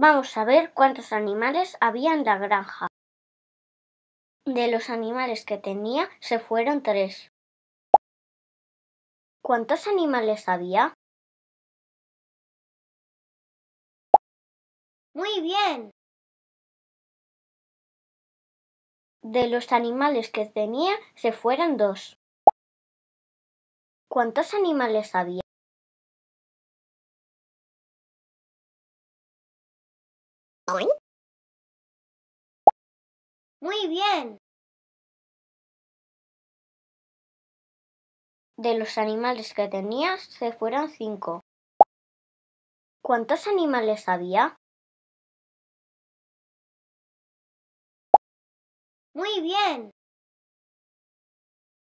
Vamos a ver cuántos animales había en la granja. De los animales que tenía, se fueron tres. ¿Cuántos animales había? Muy bien. De los animales que tenía, se fueron dos. ¿Cuántos animales había? Muy bien. De los animales que tenías, se fueron cinco. ¿Cuántos animales había? Muy bien.